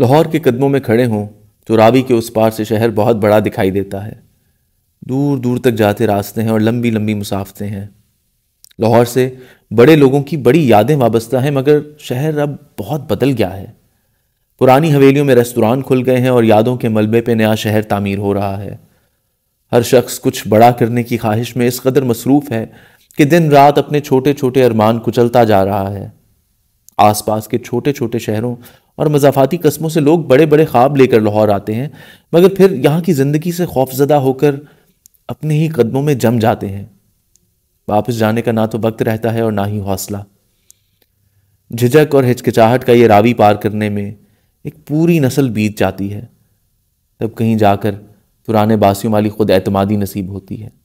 लाहौर के कदमों में खड़े हों तो रावी के उस पार से शहर बहुत बड़ा दिखाई देता है दूर दूर तक जाते रास्ते हैं और लंबी लंबी मुसाफतें हैं लाहौर से बड़े लोगों की बड़ी यादें वाबस्ता हैं मगर शहर अब बहुत बदल गया है पुरानी हवेलियों में रेस्तरान खुल गए हैं और यादों के मलबे पे नया शहर तामीर हो रहा है हर शख्स कुछ बड़ा करने की ख्वाहिश में इस कदर मसरूफ़ है कि दिन रात अपने छोटे छोटे अरमान कुचलता जा रहा है आसपास के छोटे छोटे शहरों और मजाफाती कस्बों से लोग बड़े बड़े ख्वाब लेकर लाहौर आते हैं मगर फिर यहाँ की ज़िंदगी से खौफजदा होकर अपने ही कदमों में जम जाते हैं वापस जाने का ना तो वक्त रहता है और ना ही हौसला झिझक और हिचकिचाहट का ये रावी पार करने में एक पूरी नस्ल बीत जाती है तब कहीं जाकर पुराने बासियों वाली खुद एतमादी नसीब होती है